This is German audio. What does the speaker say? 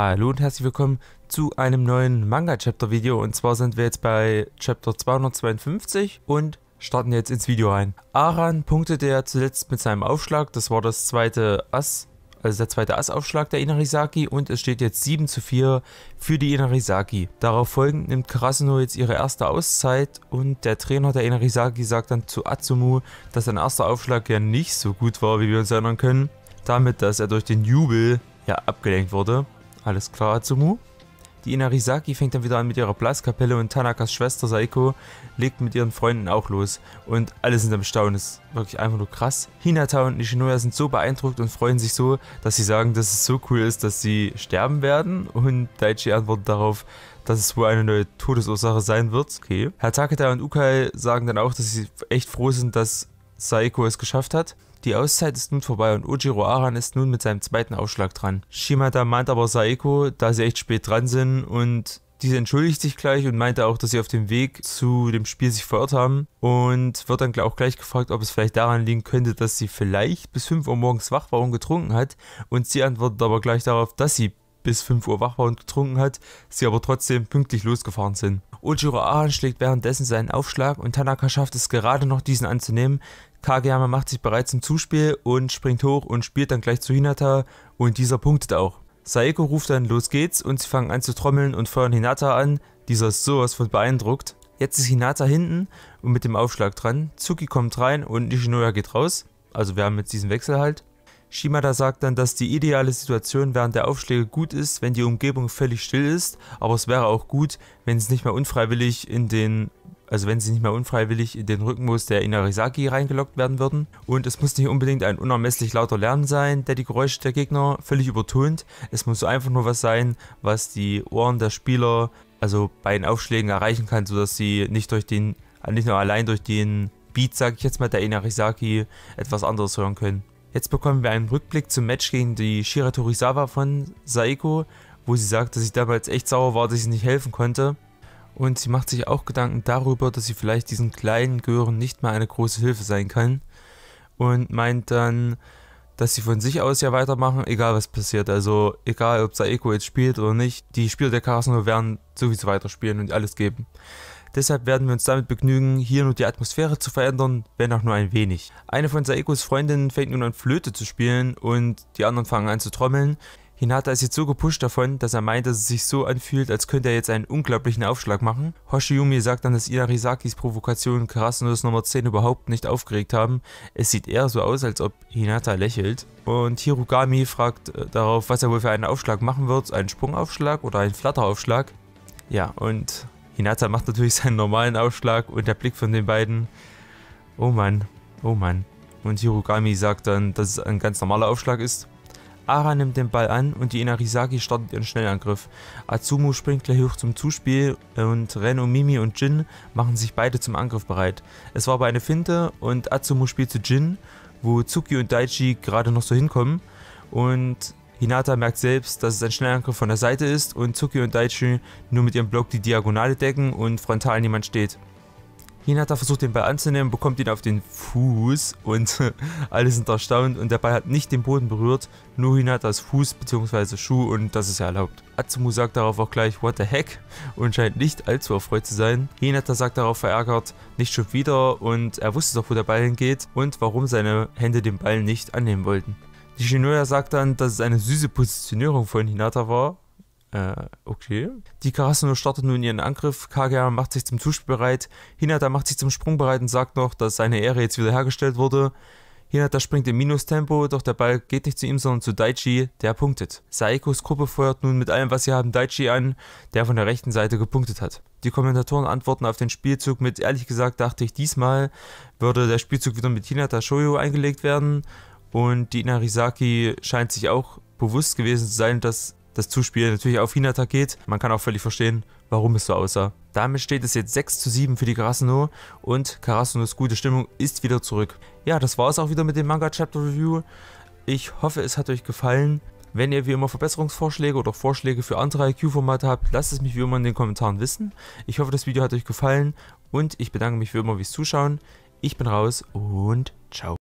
Hallo und herzlich willkommen zu einem neuen Manga-Chapter-Video und zwar sind wir jetzt bei Chapter 252 und starten jetzt ins Video ein. Aran punktete ja zuletzt mit seinem Aufschlag, das war das zweite Ass, also der zweite Assaufschlag der Inarisaki und es steht jetzt 7 zu 4 für die Inarisaki. Darauf folgend nimmt Karasuno jetzt ihre erste Auszeit und der Trainer der Inarisaki sagt dann zu Atsumu, dass sein erster Aufschlag ja nicht so gut war, wie wir uns erinnern können, damit dass er durch den Jubel ja abgelenkt wurde alles klar, Azumu. Die Inarisaki fängt dann wieder an mit ihrer Blaskapelle und Tanakas Schwester Saiko legt mit ihren Freunden auch los. Und alle sind am Staunen, ist wirklich einfach nur krass. Hinata und Nishinoya sind so beeindruckt und freuen sich so, dass sie sagen, dass es so cool ist, dass sie sterben werden. Und Daichi antwortet darauf, dass es wohl eine neue Todesursache sein wird. Okay. Herr Takeda und Ukai sagen dann auch, dass sie echt froh sind, dass Saiko es geschafft hat. Die Auszeit ist nun vorbei und Ojiro Aran ist nun mit seinem zweiten Aufschlag dran. Shimada mahnt aber Saeko, da sie echt spät dran sind und diese entschuldigt sich gleich und meinte auch, dass sie auf dem Weg zu dem Spiel sich verirrt haben und wird dann auch gleich gefragt, ob es vielleicht daran liegen könnte, dass sie vielleicht bis 5 Uhr morgens wach war und getrunken hat und sie antwortet aber gleich darauf, dass sie bis 5 Uhr wach war und getrunken hat, sie aber trotzdem pünktlich losgefahren sind. Ojiro Aran schlägt währenddessen seinen Aufschlag und Tanaka schafft es gerade noch diesen anzunehmen, Kageyama macht sich bereits im Zuspiel und springt hoch und spielt dann gleich zu Hinata und dieser punktet auch. Saeko ruft dann los geht's und sie fangen an zu trommeln und feuern Hinata an, dieser ist sowas von beeindruckt. Jetzt ist Hinata hinten und mit dem Aufschlag dran, Tsuki kommt rein und Nishinoya geht raus, also wir haben jetzt diesen Wechsel halt. Shimada sagt dann, dass die ideale Situation während der Aufschläge gut ist, wenn die Umgebung völlig still ist, aber es wäre auch gut, wenn es nicht mehr unfreiwillig in den also wenn sie nicht mehr unfreiwillig in den Rhythmus der Inarisaki reingelockt werden würden. Und es muss nicht unbedingt ein unermesslich lauter Lärm sein, der die Geräusche der Gegner völlig übertönt. Es muss einfach nur was sein, was die Ohren der Spieler also bei den Aufschlägen erreichen kann, sodass sie nicht durch den, nicht nur allein durch den Beat, sag ich jetzt mal, der Inarisaki etwas anderes hören können. Jetzt bekommen wir einen Rückblick zum Match gegen die Shira Torizawa von Saeko, wo sie sagt, dass ich damals echt sauer war, dass ich nicht helfen konnte. Und sie macht sich auch Gedanken darüber, dass sie vielleicht diesen kleinen Gören nicht mehr eine große Hilfe sein kann. Und meint dann, dass sie von sich aus ja weitermachen, egal was passiert. Also egal, ob Saeko jetzt spielt oder nicht, die Spieler der Karasuno werden sowieso weiterspielen und alles geben. Deshalb werden wir uns damit begnügen, hier nur die Atmosphäre zu verändern, wenn auch nur ein wenig. Eine von Saekos Freundinnen fängt nun an Flöte zu spielen und die anderen fangen an zu trommeln. Hinata ist jetzt so gepusht davon, dass er meint, dass es sich so anfühlt, als könnte er jetzt einen unglaublichen Aufschlag machen. Hoshiyumi sagt dann, dass Inarizakis Provokationen Karasunos Nummer 10 überhaupt nicht aufgeregt haben. Es sieht eher so aus, als ob Hinata lächelt. Und Hirugami fragt äh, darauf, was er wohl für einen Aufschlag machen wird, einen Sprungaufschlag oder einen Flatteraufschlag. Ja, und Hinata macht natürlich seinen normalen Aufschlag und der Blick von den beiden. Oh Mann, oh Mann. Und Hirugami sagt dann, dass es ein ganz normaler Aufschlag ist. Ara nimmt den Ball an und die Inarizaki startet ihren Schnellangriff. Azumu springt gleich hoch zum Zuspiel und Reno, Mimi und Jin machen sich beide zum Angriff bereit. Es war aber eine Finte und Azumu spielt zu Jin, wo Tsuki und Daichi gerade noch so hinkommen und Hinata merkt selbst, dass es ein Schnellangriff von der Seite ist und Tsuki und Daichi nur mit ihrem Block die Diagonale decken und frontal niemand steht. Hinata versucht den Ball anzunehmen, bekommt ihn auf den Fuß und alle sind erstaunt und der Ball hat nicht den Boden berührt, nur Hinatas Fuß bzw. Schuh und das ist ja erlaubt. Atsumu sagt darauf auch gleich what the heck und scheint nicht allzu erfreut zu sein. Hinata sagt darauf verärgert nicht schon wieder und er wusste doch wo der Ball hingeht und warum seine Hände den Ball nicht annehmen wollten. Die Shinoya sagt dann, dass es eine süße Positionierung von Hinata war äh, okay. Die Karasuno startet nun ihren Angriff. Kageyama macht sich zum Zuspiel bereit. Hinata macht sich zum Sprung bereit und sagt noch, dass seine Ehre jetzt wiederhergestellt wurde. Hinata springt im Minustempo, doch der Ball geht nicht zu ihm, sondern zu Daichi, der punktet. Saikos Gruppe feuert nun mit allem, was sie haben, Daichi an, der von der rechten Seite gepunktet hat. Die Kommentatoren antworten auf den Spielzug mit, ehrlich gesagt dachte ich, diesmal würde der Spielzug wieder mit Hinata Shoyo eingelegt werden und die Inarizaki scheint sich auch bewusst gewesen zu sein, dass das Zuspiel natürlich auf Hinata geht. Man kann auch völlig verstehen, warum es so aussah. Damit steht es jetzt 6 zu 7 für die Karasuno und Karasunos gute Stimmung ist wieder zurück. Ja, das war es auch wieder mit dem Manga Chapter Review. Ich hoffe, es hat euch gefallen. Wenn ihr wie immer Verbesserungsvorschläge oder Vorschläge für andere IQ-Formate habt, lasst es mich wie immer in den Kommentaren wissen. Ich hoffe, das Video hat euch gefallen und ich bedanke mich wie immer fürs Zuschauen. Ich bin raus und ciao.